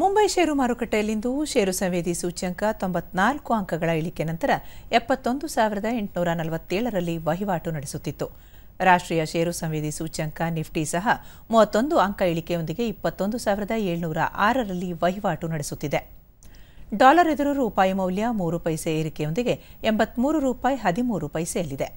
ಮುಂಬೈ ಷೇರು ಮಾರುಕಟ್ಟೆಯಲ್ಲಿಂದು ಷೇರು ಸಂವೇದಿ ಸೂಚ್ಯಂಕ ತೊಂಬತ್ನಾಲ್ಕು ಅಂಕಗಳ ಇಳಿಕೆ ನಂತರ ಎಪ್ಪತ್ತೊಂದು ಸಾವಿರದ ಎಂಟುನೂರ ನಲವತ್ತೇಳರಲ್ಲಿ ವಹಿವಾಟು ನಡೆಸುತ್ತಿತ್ತು ರಾಷ್ಟ್ರೀಯ ಷೇರು ಸಂವೇದಿ ಸೂಚ್ಯಂಕ ನಿಫ್ಟಿ ಸಹ ಮೂವತ್ತೊಂದು ಅಂಕ ಇಳಿಕೆಯೊಂದಿಗೆ ಇಪ್ಪತ್ತೊಂದು ಸಾವಿರದ ಏಳ್ನೂರ ಆರರಲ್ಲಿ ವಹಿವಾಟು ನಡೆಸುತ್ತಿದೆ ಡಾಲರ್ ಎದುರು ರೂಪಾಯಿ ಮೌಲ್ಯ ಮೂರು ಪೈಸೆ ಏರಿಕೆಯೊಂದಿಗೆ ಎಂಬತ್ಮೂರು ರೂಪಾಯಿ ಹದಿಮೂರು ಪೈಸೆಯಲ್ಲಿದೆ